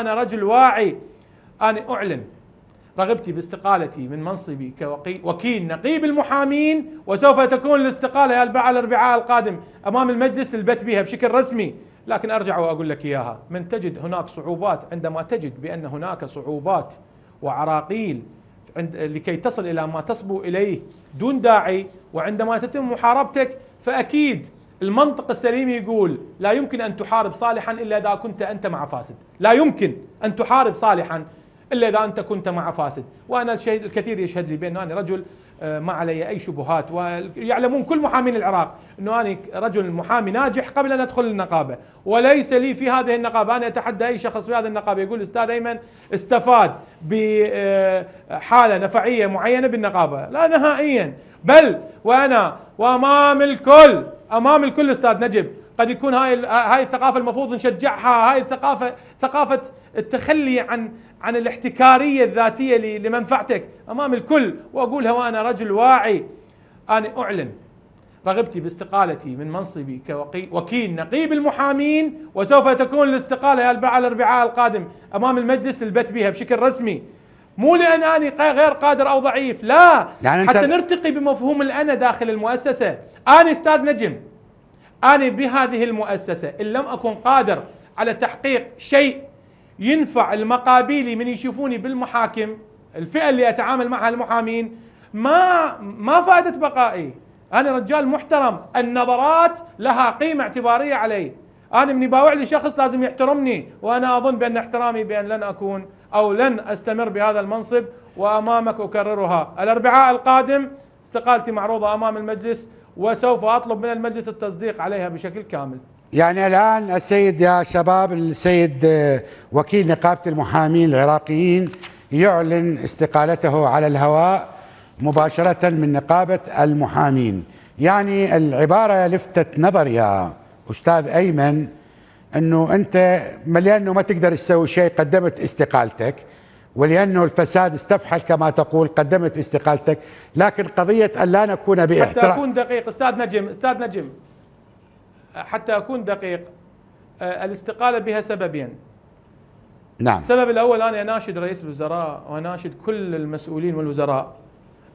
انا رجل واعي أنا أعلن رغبتي باستقالتي من منصبي كوكيل نقيب المحامين وسوف تكون الاستقالة يا الأربعاء القادم أمام المجلس البت بها بشكل رسمي لكن أرجع وأقول لك إياها من تجد هناك صعوبات عندما تجد بأن هناك صعوبات وعراقيل عند لكي تصل إلى ما تصبو إليه دون داعي وعندما تتم محاربتك فأكيد المنطق السليم يقول لا يمكن أن تحارب صالحا إلا إذا كنت أنت مع فاسد لا يمكن أن تحارب صالحا إلا إذا أنت كنت مع فاسد وأنا الشهيد الكثير يشهد لي بانه أنا رجل آه، ما علي أي شبهات ويعلمون كل محامين العراق أنه أنا رجل محامي ناجح قبل أن أدخل النقابة وليس لي في هذه النقابة أنا أتحدى أي شخص في هذه النقابة يقول أستاذ أيمن استفاد بحالة آه، نفعية معينة بالنقابة لا نهائيا بل وأنا وأمام الكل امام الكل استاذ نجم قد يكون هاي آه، هاي الثقافه المفروض نشجعها هاي الثقافه ثقافه التخلي عن عن الاحتكاريه الذاتيه لمنفعتك امام الكل واقولها وانا رجل واعي انا اعلن رغبتي باستقالتي من منصبي كوكيل نقيب المحامين وسوف تكون الاستقاله يا الاربعاء القادم امام المجلس البت بها بشكل رسمي مو لان انا غير قادر او ضعيف لا يعني حتى نرتقي بمفهوم الانا داخل المؤسسه انا استاذ نجم انا بهذه المؤسسه ان لم اكن قادر على تحقيق شيء ينفع المقابيلي من يشوفوني بالمحاكم الفئه اللي اتعامل معها المحامين ما ما فائده بقائي انا رجال محترم النظرات لها قيمه اعتباريه علي انا من يباوع لي شخص لازم يحترمني وانا اظن بان احترامي بان لن اكون أو لن أستمر بهذا المنصب وأمامك أكررها الأربعاء القادم استقالتي معروضة أمام المجلس وسوف أطلب من المجلس التصديق عليها بشكل كامل يعني الآن السيد يا شباب السيد آه، وكيل نقابة المحامين العراقيين يعلن استقالته على الهواء مباشرة من نقابة المحامين يعني العبارة لفتت نظر يا أستاذ أيمن انه انت لانه ما تقدر تسوي شيء قدمت استقالتك ولانه الفساد استفحل كما تقول قدمت استقالتك لكن قضيه ان لا نكون باحترام حتى اكون دقيق استاذ نجم استاذ نجم حتى اكون دقيق آه، الاستقاله بها سببين نعم السبب الاول انا اناشد رئيس الوزراء واناشد كل المسؤولين والوزراء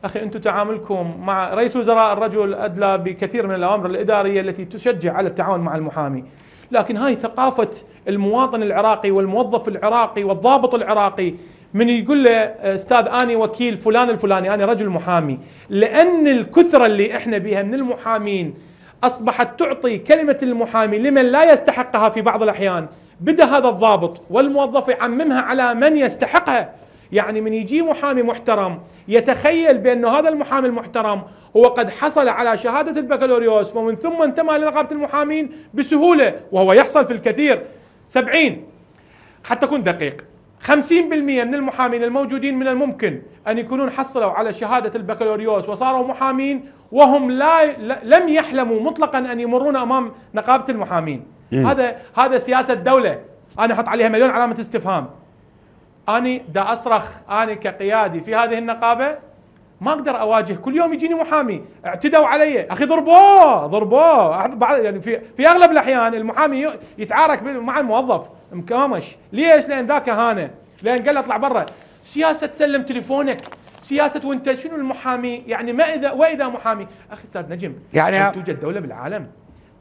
اخي انتم تعاملكم مع رئيس الوزراء الرجل ادلى بكثير من الاوامر الاداريه التي تشجع على التعاون مع المحامي لكن هاي ثقافة المواطن العراقي والموظف العراقي والضابط العراقي من يقول له استاذ اني وكيل فلان الفلاني انا رجل محامي لان الكثره اللي احنا بها من المحامين اصبحت تعطي كلمه المحامي لمن لا يستحقها في بعض الاحيان بدا هذا الضابط والموظف يعممها على من يستحقها يعني من يجي محامي محترم يتخيل بانه هذا المحامي المحترم هو قد حصل على شهادة البكالوريوس ومن ثم انتمى لنقابة المحامين بسهولة وهو يحصل في الكثير سبعين حتى أكون دقيق 50% من المحامين الموجودين من الممكن أن يكونون حصلوا على شهادة البكالوريوس وصاروا محامين وهم لا لم يحلموا مطلقا أن يمرون أمام نقابة المحامين إيه؟ هذا هذا سياسة دولة أنا أحط عليها مليون علامة استفهام أنا دا أصرخ أنا كقيادي في هذه النقابة ما اقدر اواجه كل يوم يجيني محامي اعتدوا علي اخي ضربوه ضربوه بعض يعني في في اغلب الاحيان المحامي يتعارك مع الموظف مكامش ليش؟ لان ذاك هانه لان قال له اطلع برا سياسه تسلم تليفونك سياسه وانت شنو المحامي يعني ما اذا واذا محامي اخي استاذ نجم يعني توجد دوله بالعالم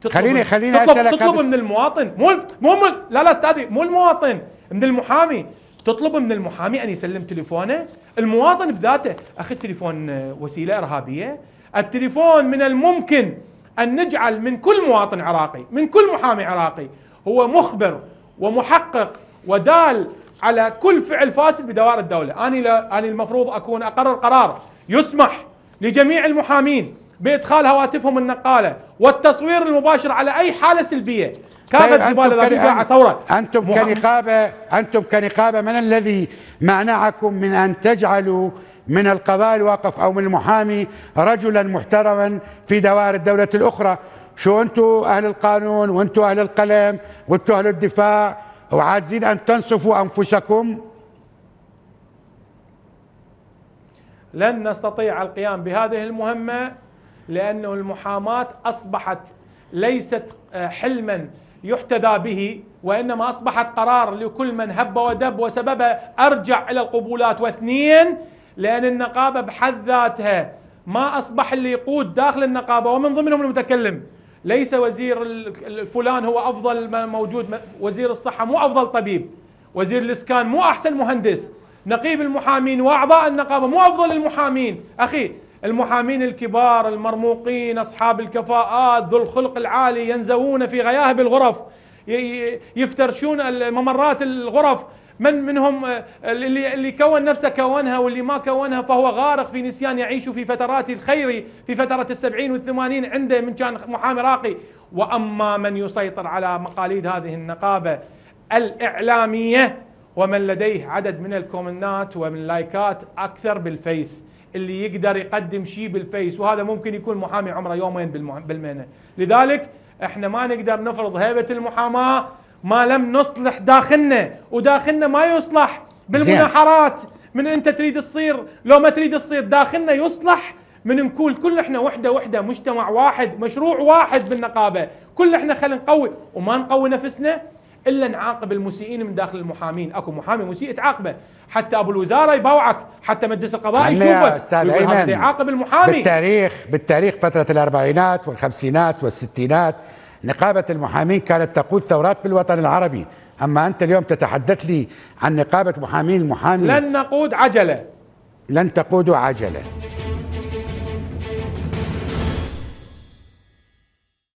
تطلب خليني خليني تطلب, تطلب من المواطن مو مو لا لا استاذي مو المواطن من المحامي تطلب من المحامي ان يسلم تليفونه المواطن بذاته اخي التليفون آه، وسيله ارهابيه التليفون من الممكن ان نجعل من كل مواطن عراقي من كل محامي عراقي هو مخبر ومحقق ودال على كل فعل فاسد بدوائر الدوله انا انا المفروض اكون اقرر قرار يسمح لجميع المحامين بادخال هواتفهم النقاله والتصوير المباشر على اي حاله سلبيه كان الزبالة طيب، زباله ذاتيه انتم كنقابه انتم كنقابه من الذي منعكم من ان تجعلوا من القضاء الواقف او من المحامي رجلا محترما في دوائر الدوله الاخرى شو انتم اهل القانون وانتم اهل القلم وانتم اهل الدفاع وعاجزين ان تنصفوا انفسكم لن نستطيع القيام بهذه المهمه لانه المحاماه اصبحت ليست آه، حلما يحتذى به وإنما أصبحت قرار لكل من هب ودب وسببها أرجع إلى القبولات واثنين لأن النقابة بحد ذاتها ما أصبح اللي يقود داخل النقابة ومن ضمنهم المتكلم ليس وزير الفلان هو أفضل موجود وزير الصحة مو أفضل طبيب وزير الإسكان مو أحسن مهندس نقيب المحامين وأعضاء النقابة مو أفضل المحامين أخي المحامين الكبار المرموقين أصحاب الكفاءات ذو الخلق العالي ينزوون في غياهب الغرف يفترشون ممرات الغرف من منهم آه، اللي اللي كون نفسه كونها واللي ما كونها فهو غارق في نسيان يعيش في فترات الخير في فترة السبعين والثمانين عنده من كان محامي راقي وأما من يسيطر على مقاليد هذه النقابة الإعلامية ومن لديه عدد من الكومنات ومن لايكات أكثر بالفيس اللي يقدر يقدم شيء بالفيس وهذا ممكن يكون محامي عمره يومين بالمهنه لذلك احنا ما نقدر نفرض هيبه المحاماه ما لم نصلح داخلنا وداخلنا ما يصلح بالمناحرات من انت تريد تصير لو ما تريد تصير داخلنا يصلح من نقول كل احنا وحده وحده مجتمع واحد مشروع واحد بالنقابه كل احنا خلينا نقوي وما نقوي نفسنا الا نعاقب المسيئين من داخل المحامين اكو محامي مسيء تعاقبه حتى ابو الوزاره يباوعك حتى مجلس القضاء يشوفك استاذ ايمن يعاقب المحامي بالتاريخ بالتاريخ فتره الاربعينات والخمسينات والستينات نقابه المحامين كانت تقود ثورات بالوطن العربي اما انت اليوم تتحدث لي عن نقابه محامين المحامي لن نقود عجله لن تقودوا عجله